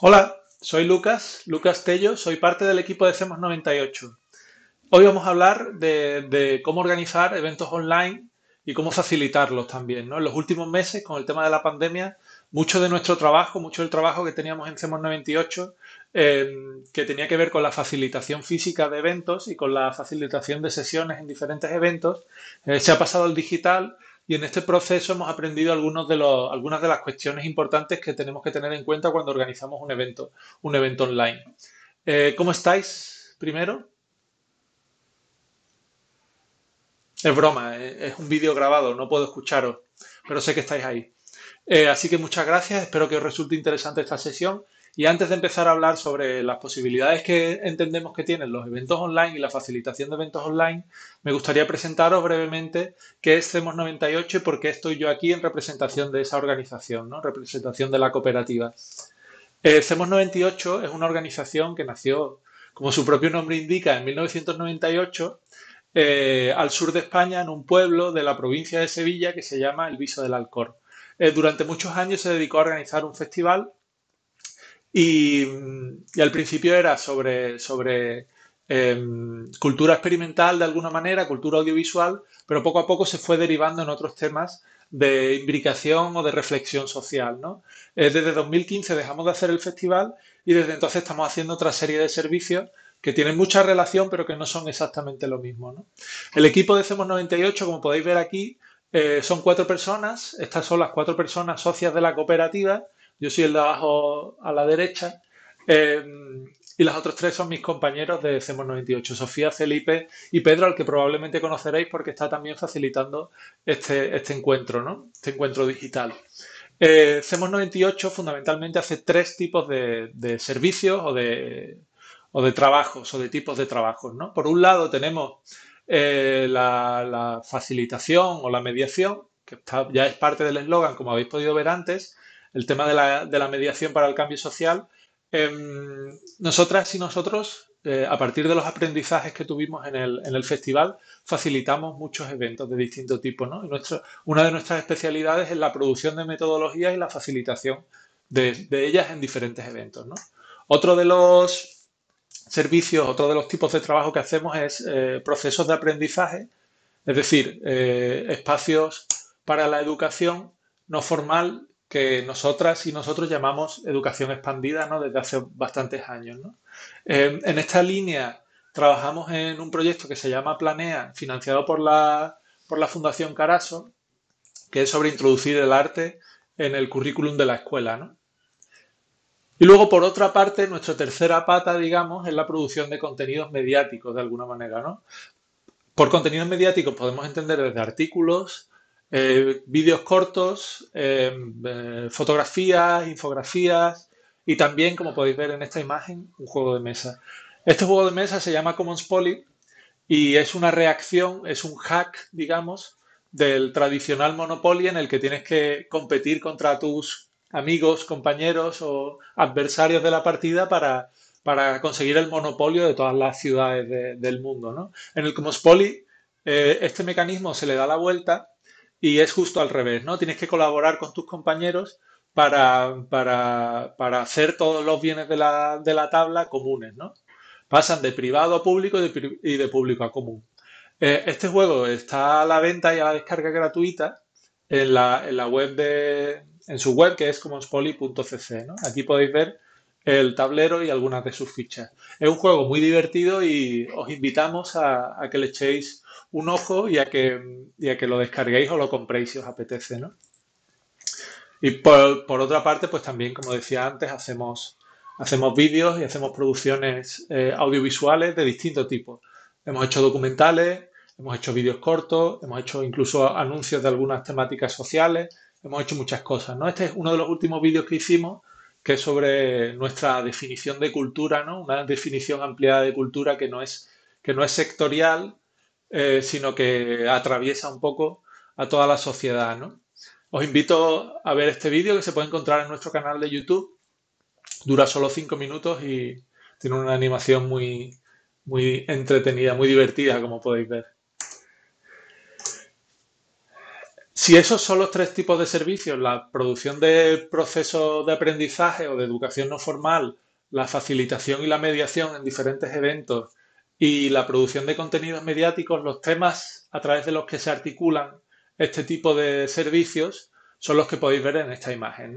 Hola, soy Lucas, Lucas Tello, soy parte del equipo de CEMOS 98. Hoy vamos a hablar de, cómo organizar eventos online y cómo facilitarlos también. En los últimos meses, con el tema de la pandemia, mucho de nuestro trabajo, mucho del trabajo que teníamos en CEMOS 98, eh, que tenía que ver con la facilitación física de eventos y con la facilitación de sesiones en diferentes eventos, eh, se ha pasado al digital y en este proceso hemos aprendido algunas de las cuestiones importantes que tenemos que tener en cuenta cuando organizamos un evento, un evento online. Eh, ¿Cómo estáis primero? Es broma, eh, es un vídeo grabado, no puedo escucharos, pero sé que estáis ahí. Eh, así que muchas gracias, espero que os resulte interesante esta sesión y antes de empezar a hablar sobre las posibilidades que entendemos que tienen los eventos online y la facilitación de eventos online, me gustaría presentaros brevemente qué es CEMOS 98 y por qué estoy yo aquí en representación de esa organización, ¿no? representación de la cooperativa. Eh, CEMOS 98 es una organización que nació, como su propio nombre indica, en 1998 eh, al sur de España, en un pueblo de la provincia de Sevilla que se llama El Viso del Alcor. Eh, durante muchos años se dedicó a organizar un festival y, al principio era sobre, em, cultura experimental de alguna manera, cultura audiovisual, pero poco a poco se fue derivando en otros temas de imbricación o de reflexión social. ¿no? Eh, desde 2015 dejamos de hacer el festival y desde entonces estamos haciendo otra serie de servicios que tienen mucha relación pero que no son exactamente lo mismo. ¿no? El equipo de CEMOS 98, como podéis ver aquí, eh, son cuatro personas, estas son las cuatro personas socias de la cooperativa yo soy el de abajo a la derecha. Eh, y las otras tres son mis compañeros de CEMOS 98, Sofía, Felipe y Pedro, al que probablemente conoceréis porque está también facilitando este, este encuentro, ¿no? Este encuentro digital. Eh, CEMOS 98 fundamentalmente hace tres tipos de, servicios o de, trabajos o de tipos de trabajos, ¿no? Por un lado tenemos eh, la, facilitación o la mediación, que ya es parte del eslogan, como habéis podido ver antes, el tema de la, mediación para el cambio social, em, nosotras y nosotros, eh, a partir de los aprendizajes que tuvimos en el, festival, facilitamos muchos eventos de distinto tipo. ¿no? una de nuestras especialidades es la producción de metodologías y la facilitación de, ellas en diferentes eventos. Otro de los servicios, otro de los tipos de trabajo que hacemos es eh, procesos de aprendizaje, es decir, eh, espacios para la educación no formal que nosotras y nosotros llamamos educación expandida ¿no? desde hace bastantes años. Eh, en esta línea trabajamos en un proyecto que se llama Planea, financiado por la, Fundación Caraso, que es sobre introducir el arte en el currículum de la escuela. Y luego, por otra parte, nuestra tercera pata, digamos, es la producción de contenidos mediáticos, de alguna manera. ¿no? Por contenidos mediáticos podemos entender desde artículos, eh, vídeos cortos, eh, eh, fotografías, infografías y también, como podéis ver en esta imagen, un juego de mesa. Este juego de mesa se llama Commons Poly y es una reacción, es un hack, digamos, del tradicional Monopoly en el que tienes que competir contra tus amigos, compañeros o adversarios de la partida para, para conseguir el monopolio de todas las ciudades del mundo. En el Commons Poly, este mecanismo se le da la vuelta y es justo al revés, ¿no? Tienes que colaborar con tus compañeros para, para, para hacer todos los bienes de la, de la, tabla comunes, ¿no? Pasan de privado a público y de, público a común. Eh, este juego está a la venta y a la descarga gratuita en la, en la web de, en su web que es commonspoly.cc, ¿no? Aquí podéis ver el tablero y algunas de sus fichas. Es un juego muy divertido y os invitamos a, que le echéis un ojo y a, que, que lo descarguéis o lo compréis si os apetece, ¿no? Y por, otra parte, pues también, como decía antes, hacemos, hacemos vídeos y hacemos producciones eh, audiovisuales de distinto tipo. Hemos hecho documentales, hemos hecho vídeos cortos, hemos hecho incluso anuncios de algunas temáticas sociales, hemos hecho muchas cosas, ¿no? Este es uno de los últimos vídeos que hicimos que es sobre nuestra definición de cultura, ¿no? Una definición ampliada de cultura que no es, que no es sectorial, eh, sino que atraviesa un poco a toda la sociedad, Os invito a ver este vídeo que se puede encontrar en nuestro canal de YouTube. Dura solo cinco minutos y tiene una animación muy, muy entretenida, muy divertida, como podéis ver. Si esos son los tres tipos de servicios, la producción de procesos de aprendizaje o de educación no formal, la facilitación y la mediación en diferentes eventos y la producción de contenidos mediáticos, los temas a través de los que se articulan este tipo de servicios son los que podéis ver en esta imagen.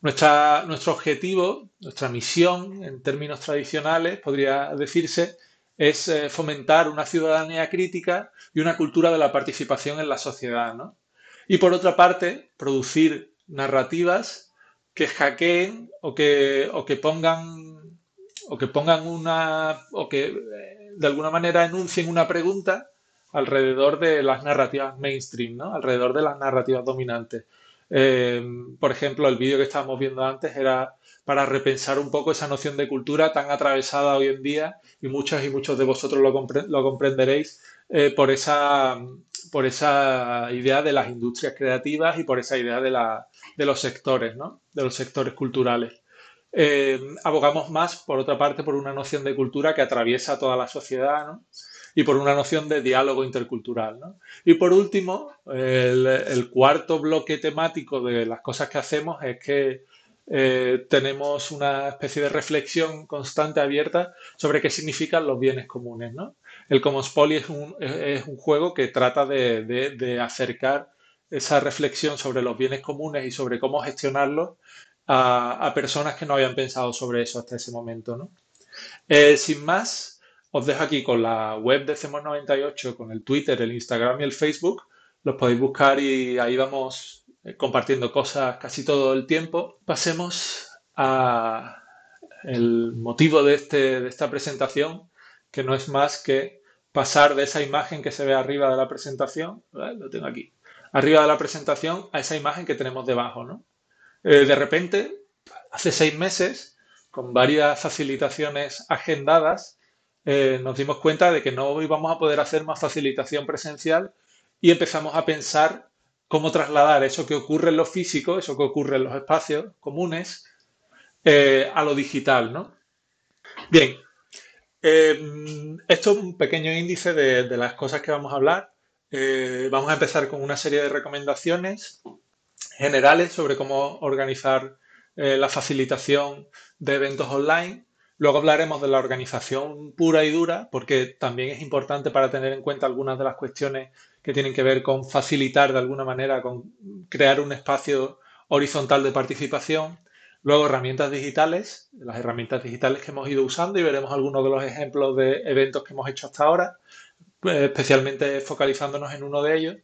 nuestro objetivo, nuestra misión en términos tradicionales, podría decirse, es eh, fomentar una ciudadanía crítica y una cultura de la participación en la sociedad. ¿no? Y por otra parte, producir narrativas que hackeen o que, que pongan o que pongan una o que eh, de alguna manera enuncien una pregunta alrededor de las narrativas mainstream, ¿no? alrededor de las narrativas dominantes. Eh, por ejemplo, el vídeo que estábamos viendo antes era para repensar un poco esa noción de cultura tan atravesada hoy en día y muchos y muchos de vosotros lo, comprenderéis eh, por esa por esa idea de las industrias creativas y por esa idea de, los sectores, ¿no? de los sectores culturales. Eh, abogamos más, por otra parte, por una noción de cultura que atraviesa toda la sociedad ¿no? y por una noción de diálogo intercultural. ¿no? Y por último, el, cuarto bloque temático de las cosas que hacemos es que eh, tenemos una especie de reflexión constante, abierta, sobre qué significan los bienes comunes. El Commons Poly es un, juego que trata de, acercar esa reflexión sobre los bienes comunes y sobre cómo gestionarlos a, personas que no habían pensado sobre eso hasta ese momento. Eh, sin más, os dejo aquí con la web de CEMOS98, con el Twitter, el Instagram y el Facebook. Los podéis buscar y ahí vamos eh, compartiendo cosas casi todo el tiempo. Pasemos a el motivo de, este, esta presentación, que no es más que pasar de esa imagen que se ve arriba de la presentación, lo tengo aquí, arriba de la presentación a esa imagen que tenemos debajo. ¿no? Eh, de repente, hace seis meses, con varias facilitaciones agendadas, eh, nos dimos cuenta de que no íbamos a poder hacer más facilitación presencial y empezamos a pensar cómo trasladar eso que ocurre en lo físico, eso que ocurre en los espacios comunes, eh, a lo digital, ¿no? Bien, eh, esto es un pequeño índice de, las cosas que vamos a hablar. Eh, vamos a empezar con una serie de recomendaciones generales sobre cómo organizar la facilitación de eventos online. Luego hablaremos de la organización pura y dura, porque también es importante para tener en cuenta algunas de las cuestiones que tienen que ver con facilitar de alguna manera, con crear un espacio horizontal de participación. Luego herramientas digitales, las herramientas digitales que hemos ido usando y veremos algunos de los ejemplos de eventos que hemos hecho hasta ahora, pues, especialmente focalizándonos en uno de ellos.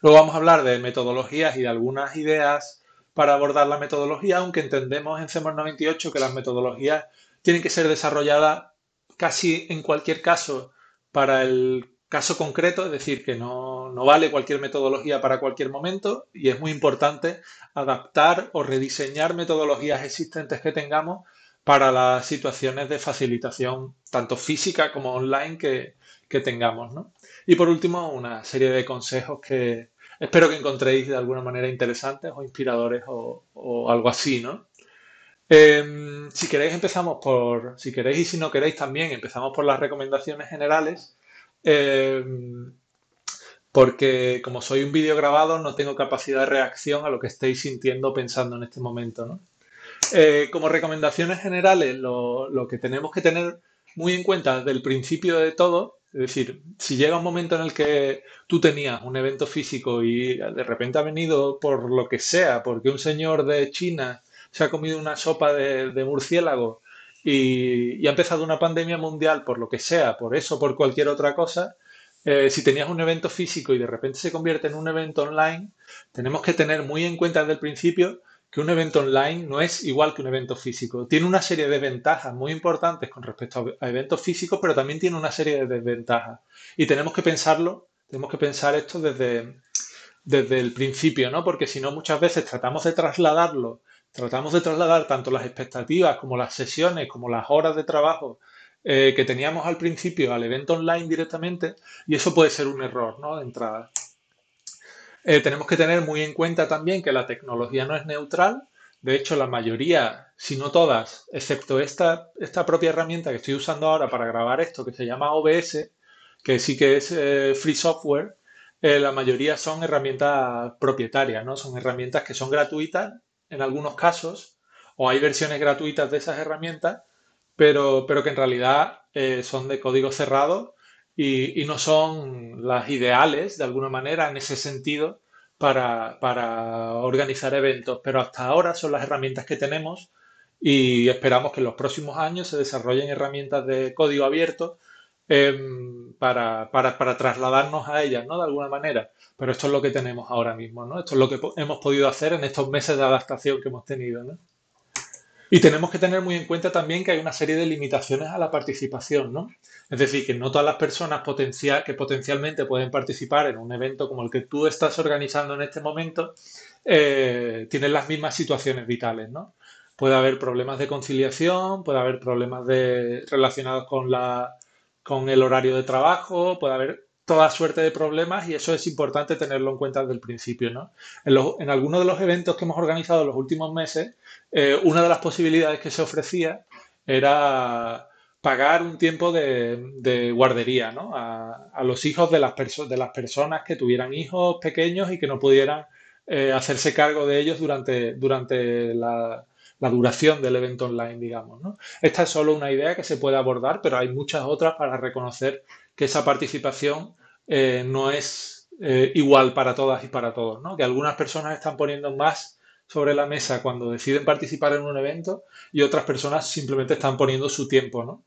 Luego vamos a hablar de metodologías y de algunas ideas para abordar la metodología, aunque entendemos en CEMOS 98 que las metodologías tienen que ser desarrolladas casi en cualquier caso para el caso concreto, es decir, que no, vale cualquier metodología para cualquier momento y es muy importante adaptar o rediseñar metodologías existentes que tengamos para las situaciones de facilitación tanto física como online que, tengamos. Y por último, una serie de consejos que, Espero que encontréis de alguna manera interesantes o inspiradores o, algo así, ¿no? Em, si queréis empezamos por, si queréis y si no queréis también, empezamos por las recomendaciones generales, em, porque como soy un vídeo grabado no tengo capacidad de reacción a lo que estéis sintiendo o pensando en este momento, ¿no? Eh, como recomendaciones generales, lo, lo que tenemos que tener muy en cuenta desde el principio de todo es decir, si llega un momento en el que tú tenías un evento físico y de repente ha venido por lo que sea, porque un señor de China se ha comido una sopa de, murciélago y, ha empezado una pandemia mundial por lo que sea, por eso, por cualquier otra cosa, eh, si tenías un evento físico y de repente se convierte en un evento online, tenemos que tener muy en cuenta desde el principio que un evento online no es igual que un evento físico. Tiene una serie de ventajas muy importantes con respecto a eventos físicos, pero también tiene una serie de desventajas. Y tenemos que pensarlo, tenemos que pensar esto desde, desde el principio, ¿no? Porque si no, muchas veces tratamos de trasladarlo, tratamos de trasladar tanto las expectativas como las sesiones, como las horas de trabajo eh, que teníamos al principio al evento online directamente, y eso puede ser un error, ¿no? De entrada. Eh, tenemos que tener muy en cuenta también que la tecnología no es neutral. De hecho, la mayoría, si no todas, excepto esta, esta propia herramienta que estoy usando ahora para grabar esto, que se llama OBS, que sí que es eh, free software, eh, la mayoría son herramientas propietarias, ¿no? Son herramientas que son gratuitas en algunos casos, o hay versiones gratuitas de esas herramientas, pero, pero que en realidad son de código cerrado y, no son las ideales, de alguna manera, en ese sentido, para, organizar eventos. Pero hasta ahora son las herramientas que tenemos y esperamos que en los próximos años se desarrollen herramientas de código abierto em, para, para, trasladarnos a ellas, ¿no? De alguna manera. Pero esto es lo que tenemos ahora mismo, ¿no? Esto es lo que hemos podido hacer en estos meses de adaptación que hemos tenido, ¿no? Y tenemos que tener muy en cuenta también que hay una serie de limitaciones a la participación, ¿no? Es decir, que no todas las personas que potencialmente pueden participar en un evento como el que tú estás organizando en este momento eh, tienen las mismas situaciones vitales, ¿no? Puede haber problemas de conciliación, puede haber problemas relacionados con, la, con el horario de trabajo, puede haber toda suerte de problemas y eso es importante tenerlo en cuenta desde el principio. ¿no? En, algunos de los eventos que hemos organizado en los últimos meses, eh, una de las posibilidades que se ofrecía era pagar un tiempo de, guardería a, los hijos de las, personas que tuvieran hijos pequeños y que no pudieran eh, hacerse cargo de ellos durante, durante la, la duración del evento online, digamos. ¿no? Esta es solo una idea que se puede abordar, pero hay muchas otras para reconocer que esa participación eh, no es eh, igual para todas y para todos, ¿no? que algunas personas están poniendo más sobre la mesa cuando deciden participar en un evento y otras personas simplemente están poniendo su tiempo. ¿no?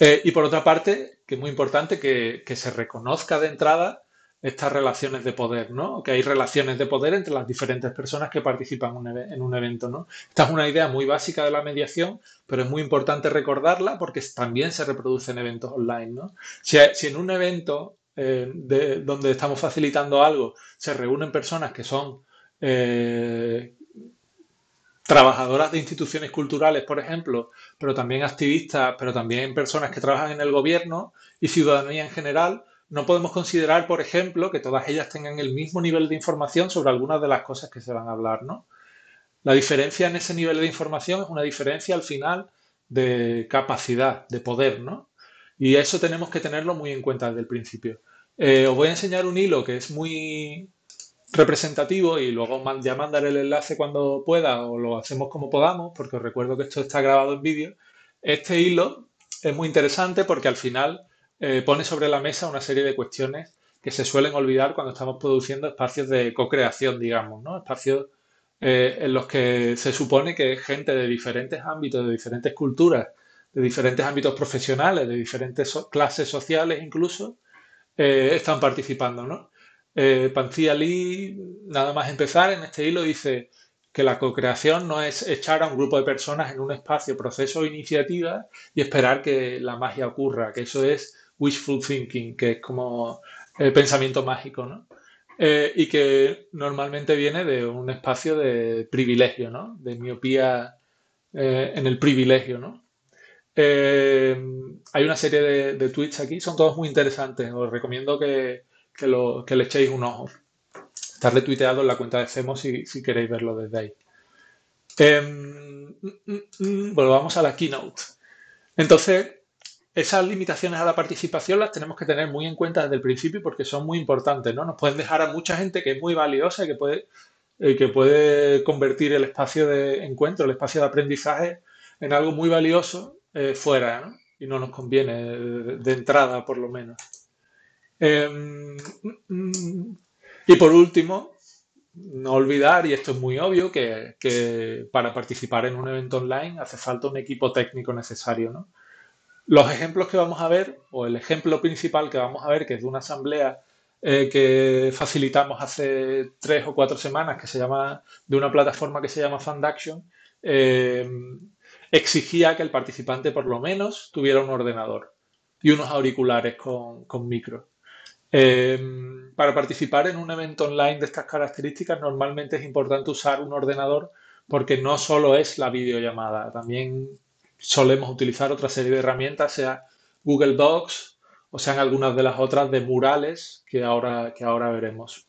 Eh, y por otra parte, que es muy importante que, que se reconozca de entrada estas relaciones de poder, ¿no? Que hay relaciones de poder entre las diferentes personas que participan en un evento, ¿no? Esta es una idea muy básica de la mediación, pero es muy importante recordarla porque también se reproduce en eventos online, Si, en un evento eh, donde estamos facilitando algo se reúnen personas que son eh, trabajadoras de instituciones culturales, por ejemplo, pero también activistas, pero también personas que trabajan en el gobierno y ciudadanía en general, no podemos considerar, por ejemplo, que todas ellas tengan el mismo nivel de información sobre algunas de las cosas que se van a hablar, ¿no? La diferencia en ese nivel de información es una diferencia al final de capacidad, de poder, ¿no? Y eso tenemos que tenerlo muy en cuenta desde el principio. Eh, os voy a enseñar un hilo que es muy representativo y luego ya mandaré el enlace cuando pueda o lo hacemos como podamos, porque os recuerdo que esto está grabado en vídeo. Este hilo es muy interesante porque al final eh, pone sobre la mesa una serie de cuestiones que se suelen olvidar cuando estamos produciendo espacios de co-creación, digamos, ¿no? Espacios eh, en los que se supone que gente de diferentes ámbitos, de diferentes culturas, de diferentes ámbitos profesionales, de diferentes clases sociales incluso, eh, están participando, ¿no? Eh, Pancía Lee, nada más empezar en este hilo, dice que la co-creación no es echar a un grupo de personas en un espacio, proceso o iniciativa y esperar que la magia ocurra, que eso es wishful thinking, que es como el pensamiento mágico, ¿no? Eh, y que normalmente viene de un espacio de privilegio, ¿no? De miopía eh, en el privilegio, ¿no? Eh, hay una serie de, tweets aquí, son todos muy interesantes, os recomiendo que, le echéis un ojo. Está tuiteado en la cuenta de Cemos si, si queréis verlo desde ahí. volvamos em, mm, mm, mm, a la keynote. Entonces, esas limitaciones a la participación las tenemos que tener muy en cuenta desde el principio porque son muy importantes, ¿no? Nos pueden dejar a mucha gente que es muy valiosa y que puede, eh, que puede convertir el espacio de encuentro, el espacio de aprendizaje, en algo muy valioso eh, fuera, ¿no? Y no nos conviene de, entrada, por lo menos. Em, mm, mm, y por último, no olvidar, y esto es muy obvio, que, que, para participar en un evento online hace falta un equipo técnico necesario, ¿no? Los ejemplos que vamos a ver, o el ejemplo principal que vamos a ver, que es de una asamblea eh, que facilitamos hace tres o cuatro semanas, que se llama, de una plataforma que se llama Fundaction, eh, exigía que el participante por lo menos tuviera un ordenador y unos auriculares con, micro. Eh, para participar en un evento online de estas características normalmente es importante usar un ordenador porque no solo es la videollamada, también solemos utilizar otra serie de herramientas, sea Google Docs o sean algunas de las otras de murales que ahora, que ahora veremos.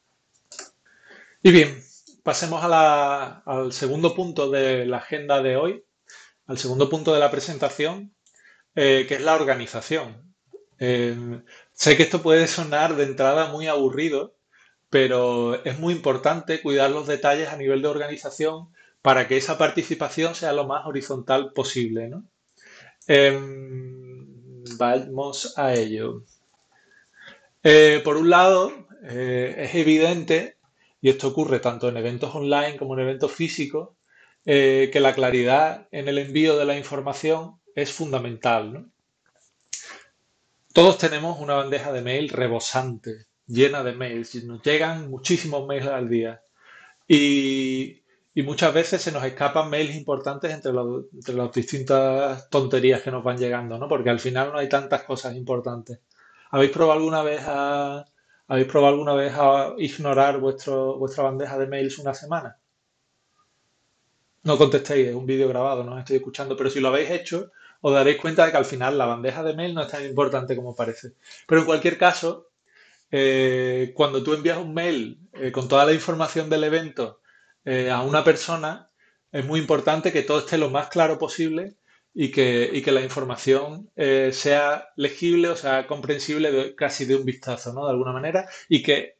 Y bien, pasemos al segundo punto de la agenda de hoy, al segundo punto de la presentación, eh, que es la organización. Eh, sé que esto puede sonar de entrada muy aburrido, pero es muy importante cuidar los detalles a nivel de organización para que esa participación sea lo más horizontal posible. ¿no? Em, vamos a ello. Eh, por un lado, eh, es evidente, y esto ocurre tanto en eventos online como en eventos físicos, eh, que la claridad en el envío de la información es fundamental. Todos tenemos una bandeja de mail rebosante, llena de mails. Nos llegan muchísimos mails al día. Y y muchas veces se nos escapan mails importantes entre, las distintas tonterías que nos van llegando, ¿no? Porque al final no hay tantas cosas importantes. ¿Habéis probado alguna vez a, ¿habéis probado alguna vez a ignorar vuestro, vuestra bandeja de mails una semana? No contestéis, es un vídeo grabado, no os estoy escuchando, pero si lo habéis hecho, os daréis cuenta de que al final la bandeja de mail no es tan importante como parece. Pero en cualquier caso, eh, cuando tú envías un mail eh, con toda la información del evento eh, a una persona, es muy importante que todo esté lo más claro posible y que, que la información eh, sea legible, o sea, comprensible casi de un vistazo, ¿no? De alguna manera, y que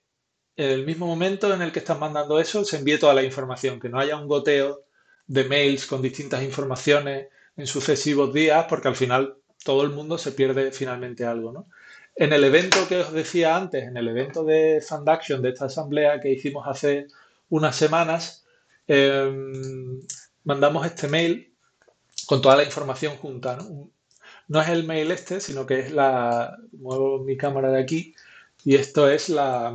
en el mismo momento en el que estás mandando eso se envíe toda la información, que no haya un goteo de mails con distintas informaciones en sucesivos días, porque al final todo el mundo se pierde finalmente algo, ¿no? En el evento que os decía antes, en el evento de action de esta asamblea que hicimos hace unas semanas, em, mandamos este mail con toda la información junta. ¿no? es el mail este, sino que es la... Muevo mi cámara de aquí y esto es la,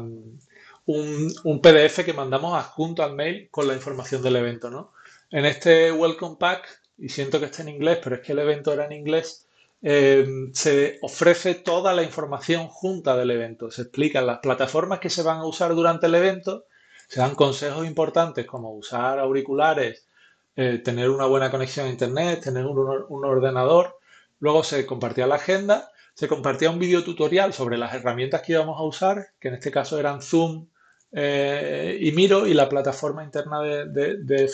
un, PDF que mandamos adjunto al mail con la información del evento. En este Welcome Pack, y siento que está en inglés, pero es que el evento era en inglés, em, se ofrece toda la información junta del evento. Se explican las plataformas que se van a usar durante el evento, se dan consejos importantes como usar auriculares, eh, tener una buena conexión a Internet, tener un, ordenador. Luego se compartía la agenda, se compartía un video tutorial sobre las herramientas que íbamos a usar, que en este caso eran Zoom eh, y Miro y la plataforma interna de, de,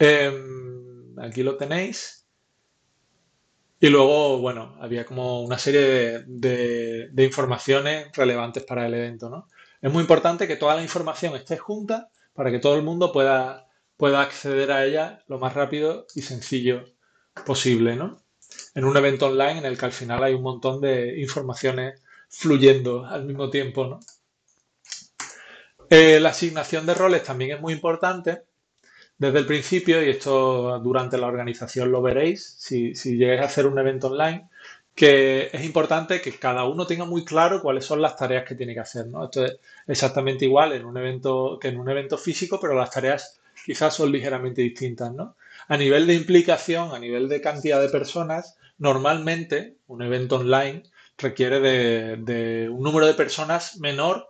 em, aquí lo tenéis. Y luego, bueno, había como una serie de, de, informaciones relevantes para el evento, ¿no? es muy importante que toda la información esté junta para que todo el mundo pueda, pueda acceder a ella lo más rápido y sencillo posible, ¿no? En un evento online en el que al final hay un montón de informaciones fluyendo al mismo tiempo, eh, la asignación de roles también es muy importante desde el principio, y esto durante la organización lo veréis, si, si llegáis a hacer un evento online, que es importante que cada uno tenga muy claro cuáles son las tareas que tiene que hacer, ¿no? Esto es exactamente igual en un evento que en un evento físico, pero las tareas quizás son ligeramente distintas, ¿no? A nivel de implicación, a nivel de cantidad de personas, normalmente un evento online requiere de, un número de personas menor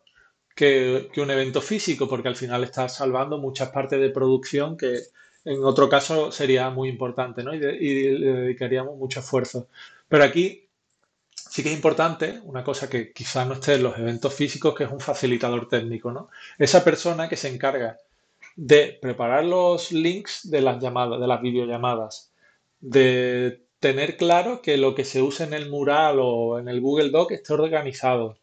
que, un evento físico, porque al final está salvando muchas partes de producción que en otro caso sería muy importante, ¿no? Y, le dedicaríamos mucho esfuerzo. Pero aquí sí que es importante una cosa que quizá no esté en los eventos físicos, que es un facilitador técnico, ¿no? Esa persona que se encarga de preparar los links de las llamadas, de las videollamadas, de tener claro que lo que se usa en el mural o en el Google Doc esté organizado,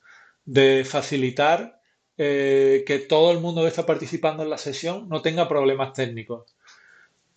de facilitar eh, que todo el mundo que está participando en la sesión no tenga problemas técnicos.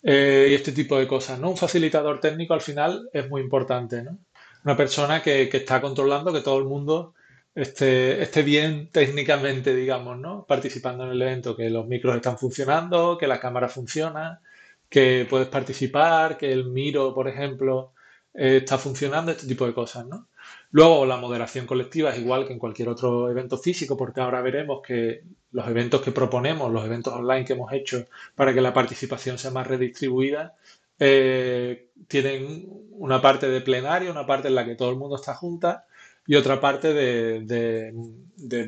Eh, y este tipo de cosas, ¿no? Un facilitador técnico al final es muy importante, ¿no? Una persona que, está controlando que todo el mundo esté, esté bien técnicamente, digamos, ¿no? Participando en el evento, que los micros están funcionando, que la cámara funciona, que puedes participar, que el miro, por ejemplo, eh, está funcionando, este tipo de cosas, ¿no? Luego, la moderación colectiva es igual que en cualquier otro evento físico, porque ahora veremos que los eventos que proponemos, los eventos online que hemos hecho para que la participación sea más redistribuida, eh, tienen una parte de plenario, una parte en la que todo el mundo está junta y otra parte de,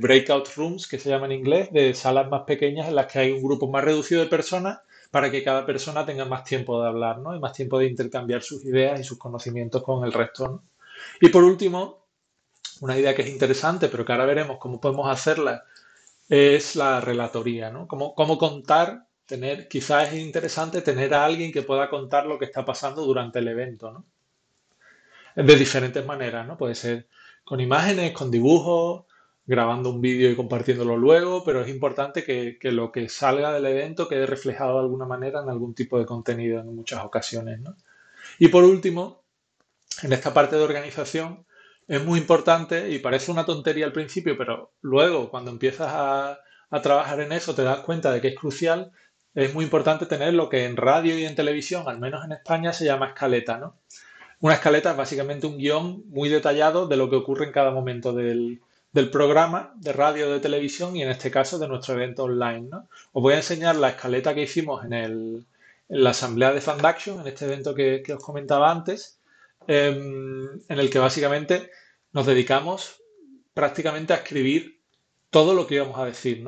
breakout rooms, que se llama en inglés, de salas más pequeñas en las que hay un grupo más reducido de personas para que cada persona tenga más tiempo de hablar ¿no? y más tiempo de intercambiar sus ideas y sus conocimientos con el resto. Y por último, una idea que es interesante, pero que ahora veremos cómo podemos hacerla, es la relatoría, ¿no? Cómo, contar, tener, quizás es interesante tener a alguien que pueda contar lo que está pasando durante el evento, ¿no? De diferentes maneras, ¿no? Puede ser con imágenes, con dibujos, grabando un vídeo y compartiéndolo luego, pero es importante que, que, lo que salga del evento quede reflejado de alguna manera en algún tipo de contenido en muchas ocasiones. ¿no? Y por último, en esta parte de organización es muy importante y parece una tontería al principio, pero luego cuando empiezas a, trabajar en eso te das cuenta de que es crucial es muy importante tener lo que en radio y en televisión, al menos en España, se llama escaleta, Una escaleta es básicamente un guión muy detallado de lo que ocurre en cada momento del, programa de radio, de televisión y en este caso de nuestro evento online, Os voy a enseñar la escaleta que hicimos en, la asamblea de Fundaction, en este evento que, que os comentaba antes. Em, en el que básicamente nos dedicamos prácticamente a escribir todo lo que íbamos a decir,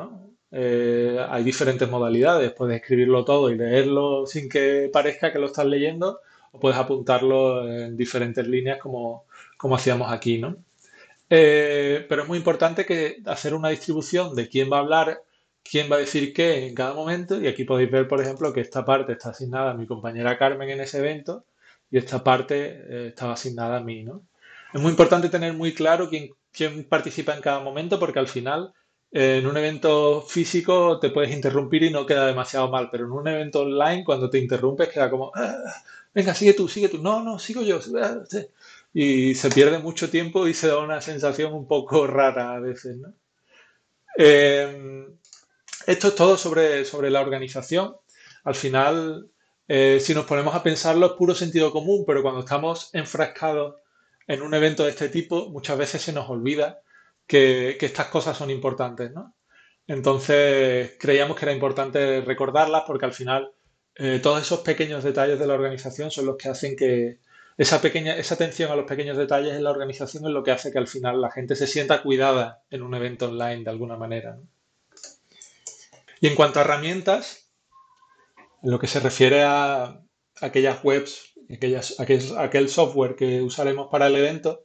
eh, hay diferentes modalidades, puedes escribirlo todo y leerlo sin que parezca que lo estás leyendo, o puedes apuntarlo en diferentes líneas como, como hacíamos aquí, eh, pero es muy importante que hacer una distribución de quién va a hablar, quién va a decir qué en cada momento, y aquí podéis ver, por ejemplo, que esta parte está asignada a mi compañera Carmen en ese evento, y esta parte eh, estaba asignada a mí. ¿no? Es muy importante tener muy claro quién, participa en cada momento porque al final eh, en un evento físico te puedes interrumpir y no queda demasiado mal, pero en un evento online cuando te interrumpes queda como, ah, venga, sigue tú, sigue tú, no, no, sigo yo. Ah, y se pierde mucho tiempo y se da una sensación un poco rara a veces. ¿no? Em, esto es todo sobre, sobre la organización. Al final, eh, si nos ponemos a pensarlo, es puro sentido común, pero cuando estamos enfrascados en un evento de este tipo, muchas veces se nos olvida que, estas cosas son importantes, ¿no? Entonces creíamos que era importante recordarlas porque al final eh, todos esos pequeños detalles de la organización son los que hacen que esa pequeña, esa atención a los pequeños detalles en la organización es lo que hace que al final la gente se sienta cuidada en un evento online de alguna manera. Y en cuanto a herramientas, en lo que se refiere a aquellas webs, aquellas, aquel, software que usaremos para el evento,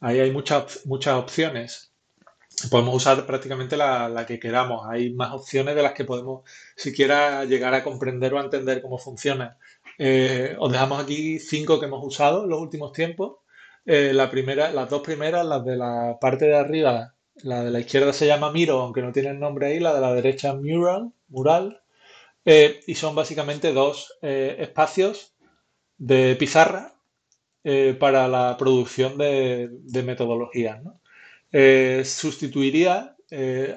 ahí hay muchas, muchas opciones. Podemos usar prácticamente la, que queramos. Hay más opciones de las que podemos siquiera llegar a comprender o a entender cómo funciona. Eh, os dejamos aquí cinco que hemos usado en los últimos tiempos. Eh, la primera, las dos primeras, las de la parte de arriba, la de la izquierda se llama Miro, aunque no tiene el nombre ahí, la de la derecha Mural, Mural, eh, y son básicamente dos eh, espacios de pizarra eh, para la producción de, metodologías. sustituiría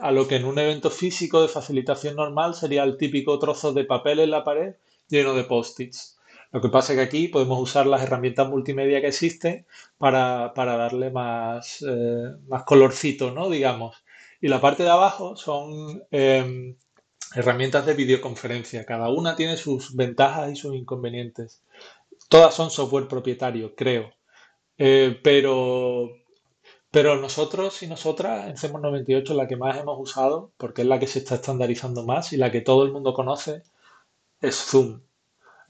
a lo que en un evento físico de facilitación normal sería el típico trozo de papel en la pared lleno de post-its. Lo que pasa es que aquí podemos usar las herramientas multimedia que existen para, darle más, más colorcito, ¿no? Digamos. Y la parte de abajo son herramientas de videoconferencia. Cada una tiene sus ventajas y sus inconvenientes. Todas son software propietario, creo. Eh, pero, pero nosotros y nosotras en CEMOS 98 la que más hemos usado, porque es la que se está estandarizando más y la que todo el mundo conoce, es Zoom.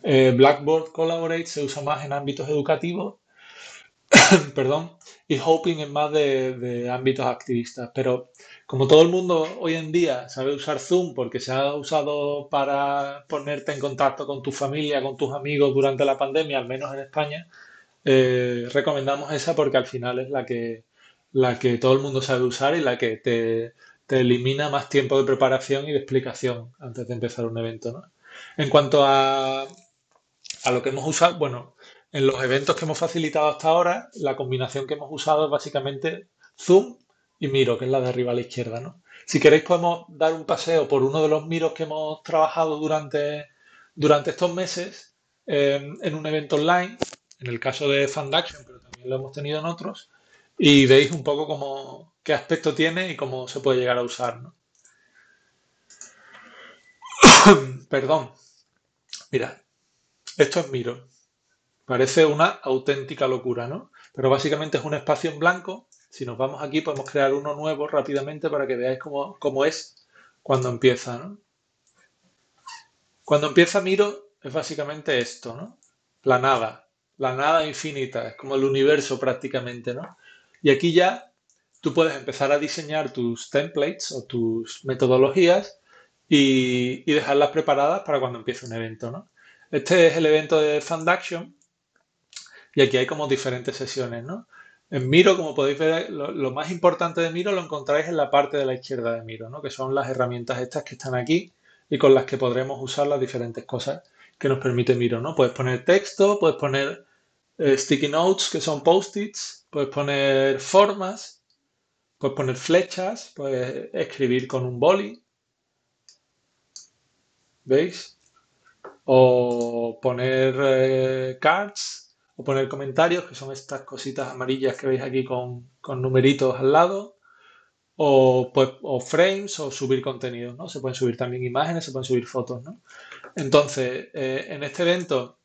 Eh, Blackboard Collaborate se usa más en ámbitos educativos perdón, y Hoping en más de, ámbitos activistas. Pero como todo el mundo hoy en día sabe usar Zoom porque se ha usado para ponerte en contacto con tu familia, con tus amigos durante la pandemia, al menos en España, eh, recomendamos esa porque al final es la que, la que todo el mundo sabe usar y la que te, elimina más tiempo de preparación y de explicación antes de empezar un evento. En cuanto a, a lo que hemos usado, bueno, en los eventos que hemos facilitado hasta ahora, la combinación que hemos usado es básicamente Zoom y Miro, que es la de arriba a la izquierda. Si queréis podemos dar un paseo por uno de los Miros que hemos trabajado durante, durante estos meses eh, en un evento online, en el caso de Fundaction, pero también lo hemos tenido en otros, y veis un poco cómo, qué aspecto tiene y cómo se puede llegar a usar. Perdón. Mira, esto es Miro. Parece una auténtica locura, ¿no? Pero básicamente es un espacio en blanco. Si nos vamos aquí podemos crear uno nuevo rápidamente para que veáis cómo, es cuando empieza, ¿no? Cuando empieza Miro es básicamente esto, ¿no? La nada, la nada infinita, es como el universo prácticamente, ¿no? Y aquí ya tú puedes empezar a diseñar tus templates o tus metodologías y, dejarlas preparadas para cuando empiece un evento, ¿no? Este es el evento de Fundaction y aquí hay como diferentes sesiones, ¿no? En Miro, como podéis ver, lo, más importante de Miro lo encontráis en la parte de la izquierda de Miro, ¿no? que son las herramientas estas que están aquí y con las que podremos usar las diferentes cosas que nos permite Miro. ¿no? Puedes poner texto, puedes poner eh, sticky notes, que son post-its, puedes poner formas, puedes poner flechas, puedes escribir con un boli. ¿Veis? O poner eh, cards, o poner comentarios, que son estas cositas amarillas que veis aquí con, numeritos al lado, pues, o, frames, o subir contenido, ¿no? Se pueden subir también imágenes, se pueden subir fotos, Entonces, eh, en este evento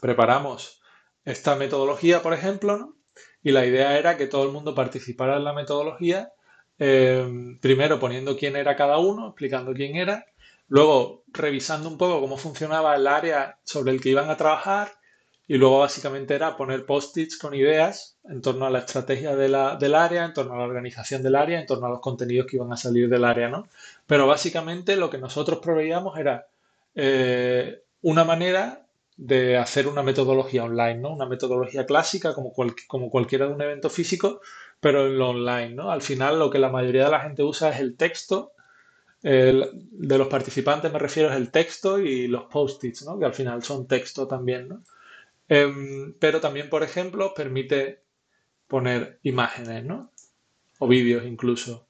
preparamos esta metodología, por ejemplo, y la idea era que todo el mundo participara en la metodología, eh, primero poniendo quién era cada uno, explicando quién era, luego revisando un poco cómo funcionaba el área sobre el que iban a trabajar, y luego básicamente era poner post-its con ideas en torno a la estrategia del área, en torno a la organización del área, en torno a los contenidos que iban a salir del área, ¿no? Pero básicamente lo que nosotros proveíamos era eh, una manera de hacer una metodología online, ¿no? Una metodología clásica como, cualquiera de un evento físico, pero en lo online, ¿no? Al final lo que la mayoría de la gente usa es el texto, de los participantes me refiero es el texto y los post-its, ¿no? Que al final son texto también, ¿no? Em, pero también, por ejemplo, permite poner imágenes, ¿no? O vídeos incluso.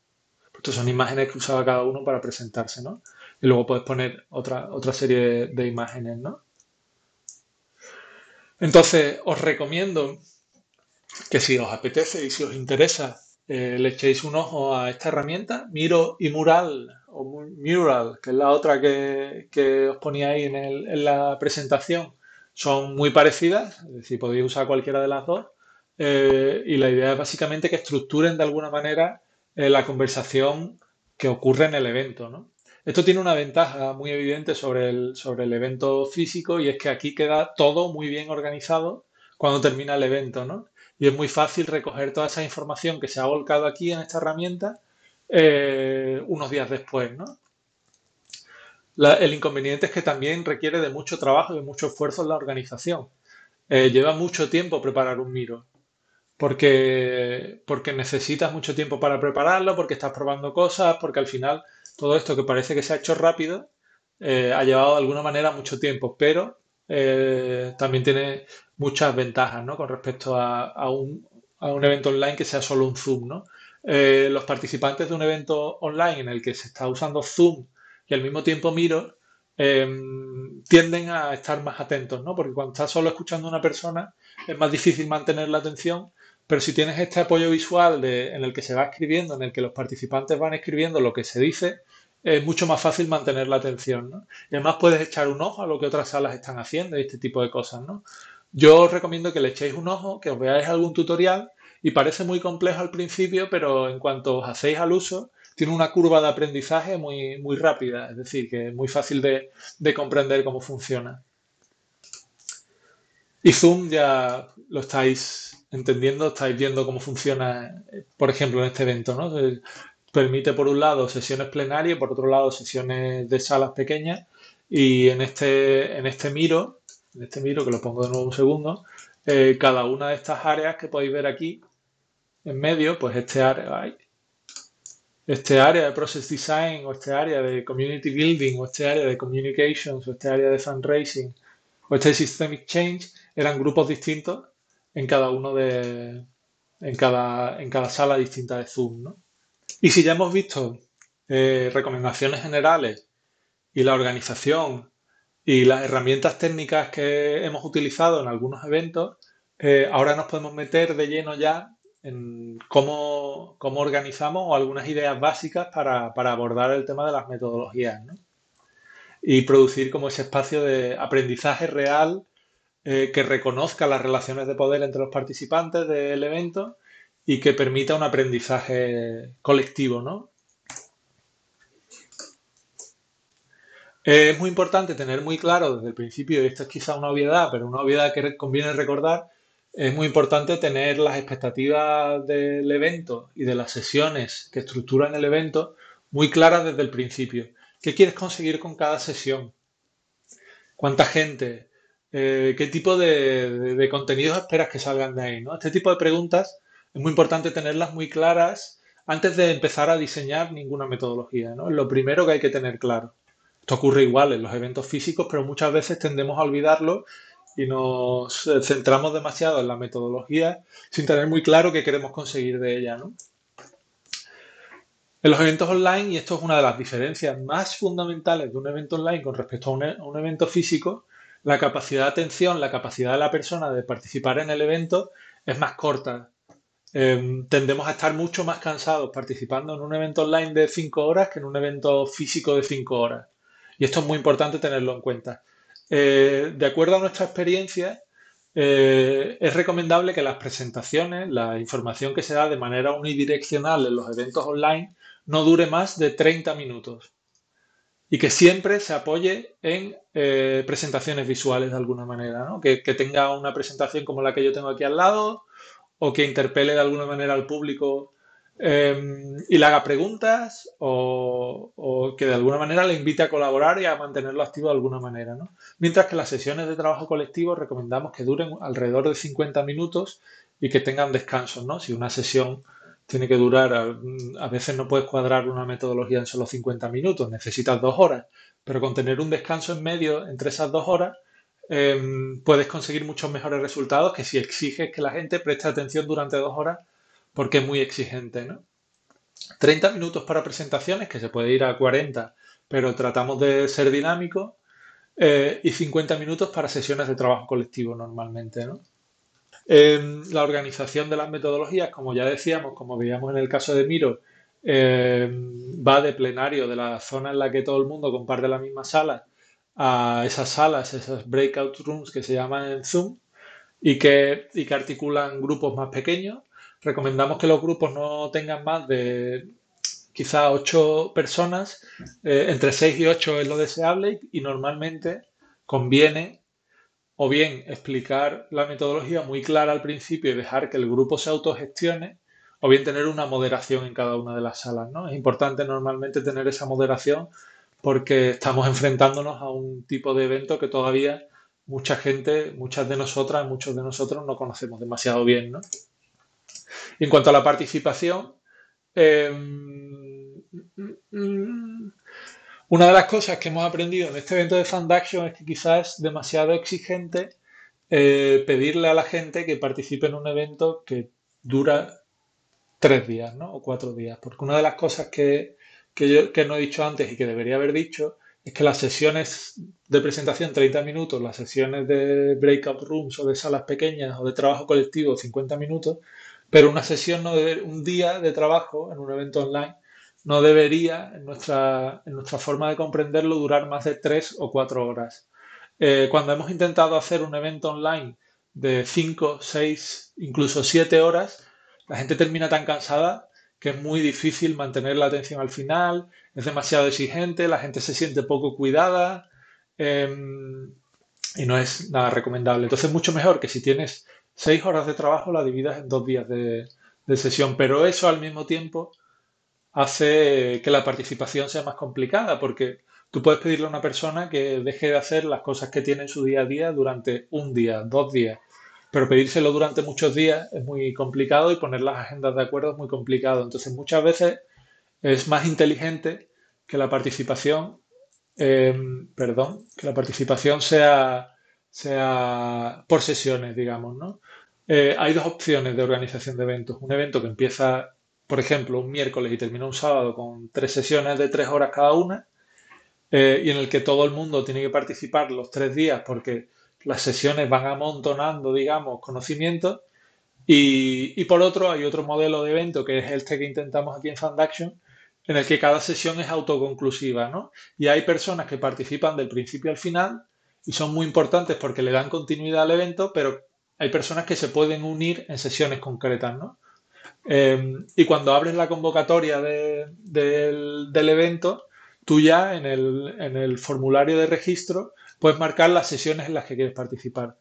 Estas pues son imágenes que usaba cada uno para presentarse, ¿no? Y luego puedes poner otra, otra serie de imágenes, ¿no? Entonces, os recomiendo que si os apetece y si os interesa, eh, le echéis un ojo a esta herramienta, Miro y Mural, o Mural, que es la otra que, que os ponía ahí en, en la presentación son muy parecidas, es decir, podéis usar cualquiera de las dos. Eh, y la idea es básicamente que estructuren de alguna manera eh, la conversación que ocurre en el evento. ¿no? Esto tiene una ventaja muy evidente sobre el, sobre el evento físico y es que aquí queda todo muy bien organizado cuando termina el evento. ¿no? Y es muy fácil recoger toda esa información que se ha volcado aquí en esta herramienta eh, unos días después. ¿no? el inconveniente es que también requiere de mucho trabajo y de mucho esfuerzo en la organización. Eh, lleva mucho tiempo preparar un Miro, porque, porque necesitas mucho tiempo para prepararlo, porque estás probando cosas, porque al final todo esto que parece que se ha hecho rápido eh, ha llevado de alguna manera mucho tiempo, pero eh, también tiene muchas ventajas ¿no? con respecto a, un, evento online que sea solo un Zoom. ¿no? los participantes de un evento online en el que se está usando Zoom y al mismo tiempo miro, em, tienden a estar más atentos, ¿no? Porque cuando estás solo escuchando a una persona es más difícil mantener la atención, pero si tienes este apoyo visual en el que se va escribiendo, en el que los participantes van escribiendo lo que se dice, es mucho más fácil mantener la atención, ¿no? Y además puedes echar un ojo a lo que otras salas están haciendo y este tipo de cosas, ¿no? Yo os recomiendo que le echéis un ojo, que os veáis algún tutorial y parece muy complejo al principio, pero en cuanto os hacéis al uso, tiene una curva de aprendizaje muy, muy rápida, es decir, que es muy fácil de, comprender cómo funciona. Y Zoom ya lo estáis entendiendo, estáis viendo cómo funciona, por ejemplo, en este evento, ¿no? Permite, por un lado, sesiones plenarias, por otro lado, sesiones de salas pequeñas. Y en este, en este miro, en este miro, que lo pongo de nuevo un segundo, eh, cada una de estas áreas que podéis ver aquí, en medio, pues este área, hay este área de Process Design o este área de Community Building o este área de Communications o este área de Fundraising o este Systemic Change eran grupos distintos en cada uno de en cada, en cada sala distinta de Zoom. Y si ya hemos visto eh, recomendaciones generales y la organización y las herramientas técnicas que hemos utilizado en algunos eventos, eh, ahora nos podemos meter de lleno ya en cómo, organizamos algunas ideas básicas para, abordar el tema de las metodologías ¿no? y producir como ese espacio de aprendizaje real eh, que reconozca las relaciones de poder entre los participantes del evento y que permita un aprendizaje colectivo, ¿no? es muy importante tener muy claro desde el principio, y esto es quizá una obviedad, pero una obviedad que conviene recordar, es muy importante tener las expectativas del evento y de las sesiones que estructuran el evento muy claras desde el principio. ¿Qué quieres conseguir con cada sesión? ¿Cuánta gente? Eh, ¿Qué tipo de, contenidos esperas que salgan de ahí? ¿no? Este tipo de preguntas es muy importante tenerlas muy claras antes de empezar a diseñar ninguna metodología. ¿no? Es lo primero que hay que tener claro. Esto ocurre igual en los eventos físicos, pero muchas veces tendemos a olvidarlo y nos eh, centramos demasiado en la metodología sin tener muy claro qué queremos conseguir de ella. En los eventos online, y esto es una de las diferencias más fundamentales de un evento online con respecto a un, e, evento físico, la capacidad de atención, la capacidad de la persona de participar en el evento es más corta. Em, tendemos a estar mucho más cansados participando en un evento online de 5 horas que en un evento físico de 5 horas. Y esto es muy importante tenerlo en cuenta. Eh, de acuerdo a nuestra experiencia, eh, es recomendable que las presentaciones, la información que se da de manera unidireccional en los eventos online, no dure más de 30 minutos y que siempre se apoye en eh, presentaciones visuales de alguna manera, que, que, tenga una presentación como la que yo tengo aquí al lado o que interpele de alguna manera al público Em, y le haga preguntas o, que de alguna manera le invite a colaborar y a mantenerlo activo de alguna manera. ¿no? Mientras que las sesiones de trabajo colectivo recomendamos que duren alrededor de 50 minutos y que tengan descansos. ¿no? Si una sesión tiene que durar, a, veces no puedes cuadrar una metodología en solo 50 minutos, necesitas dos horas, pero con tener un descanso en medio entre esas dos horas em, puedes conseguir muchos mejores resultados que si exiges que la gente preste atención durante dos horas porque es muy exigente, ¿no? 30 minutos para presentaciones, que se puede ir a 40, pero tratamos de ser dinámicos, eh, y 50 minutos para sesiones de trabajo colectivo normalmente, ¿no? la organización de las metodologías, como ya decíamos, como veíamos en el caso de Miro, eh, va de plenario de la zona en la que todo el mundo comparte la misma sala a esas salas, esas breakout rooms que se llaman en Zoom y que, y que articulan grupos más pequeños recomendamos que los grupos no tengan más de quizá ocho personas, eh, entre 6 y 8 es lo deseable y, y normalmente conviene o bien explicar la metodología muy clara al principio y dejar que el grupo se autogestione, o bien tener una moderación en cada una de las salas. ¿no? Es importante normalmente tener esa moderación porque estamos enfrentándonos a un tipo de evento que todavía mucha gente, muchas de nosotras, muchos de nosotros no conocemos demasiado bien. ¿no? en cuanto a la participación, em, una de las cosas que hemos aprendido en este evento de Action es que quizás es demasiado exigente eh, pedirle a la gente que participe en un evento que dura tres días ¿no? o cuatro días. Porque una de las cosas que, que no he dicho antes y que debería haber dicho es que las sesiones de presentación 30 minutos, las sesiones de breakout rooms o de salas pequeñas o de trabajo colectivo 50 minutos, pero una sesión, no un día de trabajo en un evento online no debería, en nuestra, nuestra forma de comprenderlo, durar más de tres o cuatro horas. Eh, cuando hemos intentado hacer un evento online de cinco, seis, incluso siete horas, la gente termina tan cansada que es muy difícil mantener la atención al final, es demasiado exigente, la gente se siente poco cuidada em, y no es nada recomendable. Entonces, mucho mejor que si tienes seis horas de trabajo la dividas en dos días de, sesión, pero eso al mismo tiempo hace que la participación sea más complicada porque tú puedes pedirle a una persona que deje de hacer las cosas que tiene en su día a día durante un día, dos días, pero pedírselo durante muchos días es muy complicado y poner las agendas de acuerdo es muy complicado. Entonces muchas veces es más inteligente que la participación, eh, perdón, que la participación sea sea por sesiones, digamos, ¿no? Eh, hay dos opciones de organización de eventos. Un evento que empieza, por ejemplo, un miércoles y termina un sábado con tres sesiones de tres horas cada una, eh, y en el que todo el mundo tiene que participar los tres días porque las sesiones van amontonando, digamos, conocimientos. Y, y, por otro, hay otro modelo de evento que es este que intentamos aquí en action en el que cada sesión es autoconclusiva, ¿no? Y hay personas que participan del principio al final y son muy importantes porque le dan continuidad al evento, pero hay personas que se pueden unir en sesiones concretas, ¿no? Em, y cuando abres la convocatoria del, del, evento, tú ya en el, en el formulario de registro puedes marcar las sesiones en las que quieres participar.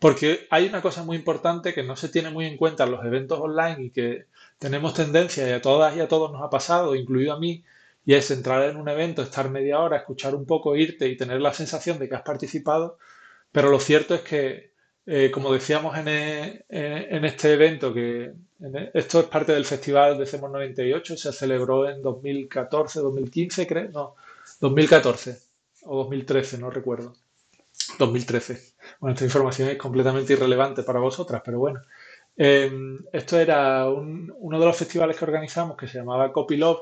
Porque hay una cosa muy importante que no se tiene muy en cuenta en los eventos online y que tenemos tendencia y a todas y a todos nos ha pasado, incluido a mí, y es entrar en un evento, estar media hora, escuchar un poco, irte y tener la sensación de que has participado. Pero lo cierto es que, eh, como decíamos e, e, en, este evento, que e, esto es parte del Festival de CEMOS 98, se celebró en 2014, 2015, creo, no, 2014 o 2013, no recuerdo. 2013. Bueno, esta información es completamente irrelevante para vosotras, pero bueno. Em, esto era uno de los festivales que organizamos que se llamaba Copy Love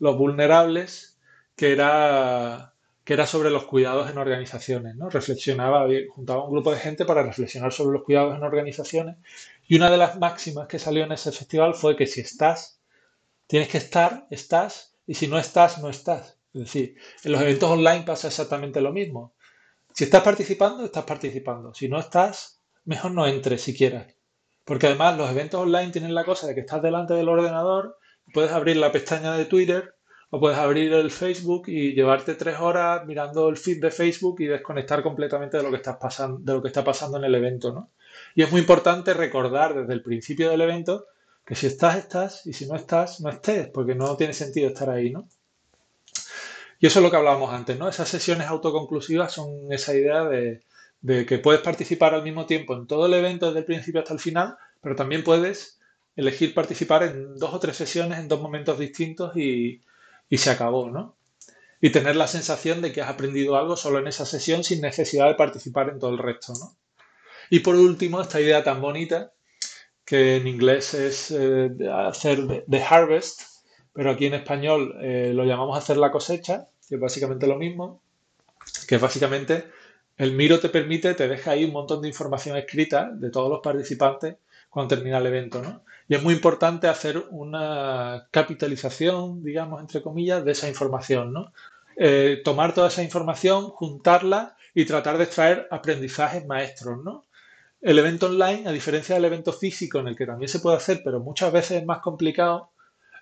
los vulnerables, que era, que era sobre los cuidados en organizaciones. ¿no? Reflexionaba, juntaba un grupo de gente para reflexionar sobre los cuidados en organizaciones. Y una de las máximas que salió en ese festival fue que si estás, tienes que estar, estás, y si no estás, no estás. Es decir, en los eventos online pasa exactamente lo mismo. Si estás participando, estás participando. Si no estás, mejor no entres siquiera. Porque además los eventos online tienen la cosa de que estás delante del ordenador puedes abrir la pestaña de Twitter o puedes abrir el Facebook y llevarte tres horas mirando el feed de Facebook y desconectar completamente de lo que, estás pasando, de lo que está pasando en el evento. ¿no? Y es muy importante recordar desde el principio del evento que si estás, estás, y si no estás, no estés, porque no tiene sentido estar ahí, ¿no? Y eso es lo que hablábamos antes, ¿no? Esas sesiones autoconclusivas son esa idea de que puedes participar al mismo tiempo en todo el evento desde el principio hasta el final, pero también puedes elegir participar en dos o tres sesiones en dos momentos distintos y, se acabó, ¿no? Y tener la sensación de que has aprendido algo solo en esa sesión sin necesidad de participar en todo el resto, ¿no? Y por último, esta idea tan bonita, que en inglés es eh, hacer the harvest, pero aquí en español eh, lo llamamos hacer la cosecha, que es básicamente lo mismo, que es básicamente el Miro te permite, te deja ahí un montón de información escrita de todos los participantes cuando termina el evento, ¿no? Y es muy importante hacer una capitalización, digamos, entre comillas, de esa información, ¿no? Eh, tomar toda esa información, juntarla y tratar de extraer aprendizajes maestros, ¿no? El evento online, a diferencia del evento físico, en el que también se puede hacer, pero muchas veces es más complicado,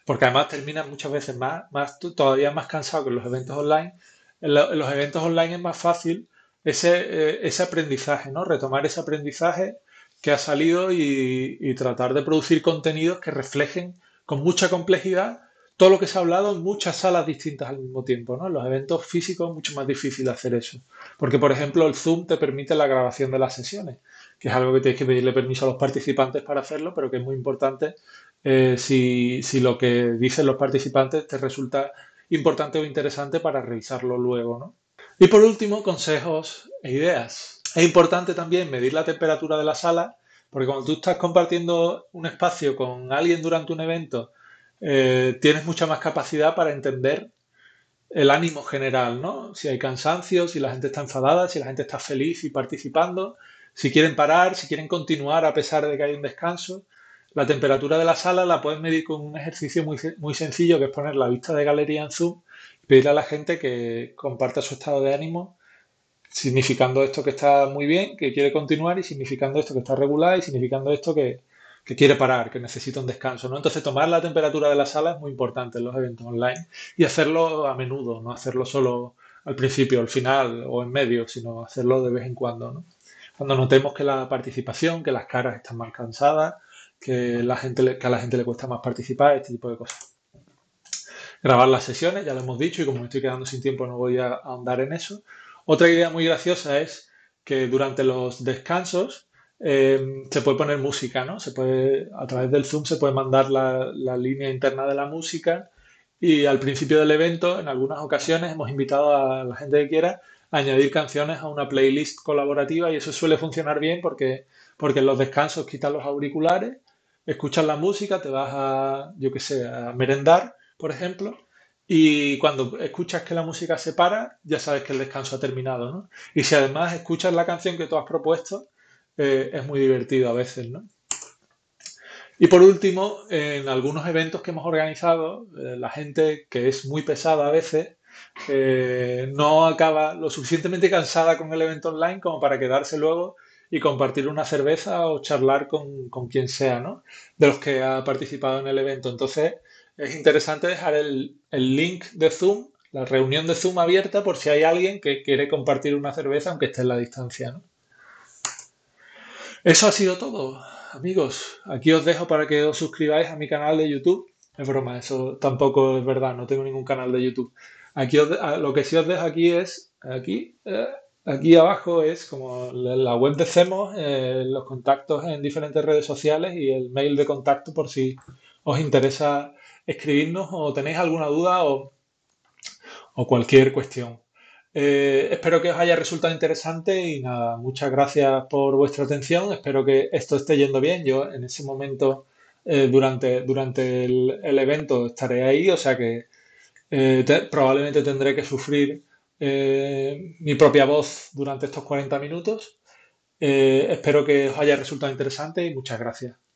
porque además termina muchas veces más, más todavía más cansado que los eventos online. En, los eventos online es más fácil ese, eh, ese aprendizaje, ¿no? Retomar ese aprendizaje que ha salido y, tratar de producir contenidos que reflejen con mucha complejidad todo lo que se ha hablado en muchas salas distintas al mismo tiempo. ¿no? En los eventos físicos es mucho más difícil hacer eso. Porque, por ejemplo, el Zoom te permite la grabación de las sesiones, que es algo que tienes que pedirle permiso a los participantes para hacerlo, pero que es muy importante eh, si, si, lo que dicen los participantes te resulta importante o interesante para revisarlo luego. ¿no? Y por último, consejos e ideas. Es importante también medir la temperatura de la sala, porque cuando tú estás compartiendo un espacio con alguien durante un evento, eh, tienes mucha más capacidad para entender el ánimo general, ¿no? Si hay cansancio, si la gente está enfadada, si la gente está feliz y participando, si quieren parar, si quieren continuar a pesar de que hay un descanso. La temperatura de la sala la puedes medir con un ejercicio muy, muy sencillo que es poner la vista de galería en Zoom y a la gente que comparta su estado de ánimo significando esto que está muy bien, que quiere continuar, y significando esto que está regular, y significando esto que, que quiere parar, que necesita un descanso. ¿no? Entonces, tomar la temperatura de la sala es muy importante en los eventos online y hacerlo a menudo, no hacerlo solo al principio, al final o en medio, sino hacerlo de vez en cuando. ¿no? Cuando notemos que la participación, que las caras están más cansadas, que, la gente que a la gente le cuesta más participar, este tipo de cosas. Grabar las sesiones, ya lo hemos dicho, y como me estoy quedando sin tiempo no voy a ahondar en eso, otra idea muy graciosa es que durante los descansos em, se puede poner música, ¿no? Se puede, a través del Zoom se puede mandar la, línea interna de la música y al principio del evento, en algunas ocasiones, hemos invitado a la gente que quiera añadir canciones a una playlist colaborativa y eso suele funcionar bien porque, porque en los descansos quitas los auriculares, escuchas la música, te vas a, yo qué sé, a merendar, por ejemplo, y cuando escuchas que la música se para, ya sabes que el descanso ha terminado, ¿no? Y si además escuchas la canción que tú has propuesto, eh, es muy divertido a veces, ¿no? Y por último, en algunos eventos que hemos organizado, eh, la gente que es muy pesada a veces, eh, no acaba lo suficientemente cansada con el evento online como para quedarse luego y compartir una cerveza o charlar con, con quien sea, ¿no? De los que ha participado en el evento. Entonces, es interesante dejar el, link de Zoom, la reunión de Zoom abierta por si hay alguien que quiere compartir una cerveza aunque esté en la distancia. Eso ha sido todo, amigos. Aquí os dejo para que os suscribáis a mi canal de YouTube. Es broma, eso tampoco es verdad, no tengo ningún canal de YouTube. Aquí lo que sí os dejo aquí es, aquí, eh, aquí abajo es como la web de CEMOS, eh, los contactos en diferentes redes sociales y el mail de contacto por si os interesa escribirnos o tenéis alguna duda o, cualquier cuestión. Eh, espero que os haya resultado interesante y nada, muchas gracias por vuestra atención. Espero que esto esté yendo bien. Yo en ese momento, eh, durante, durante el, evento, estaré ahí, o sea que eh, probablemente tendré que sufrir mi propia voz durante estos 40 minutos. espero que os haya resultado interesante y muchas gracias.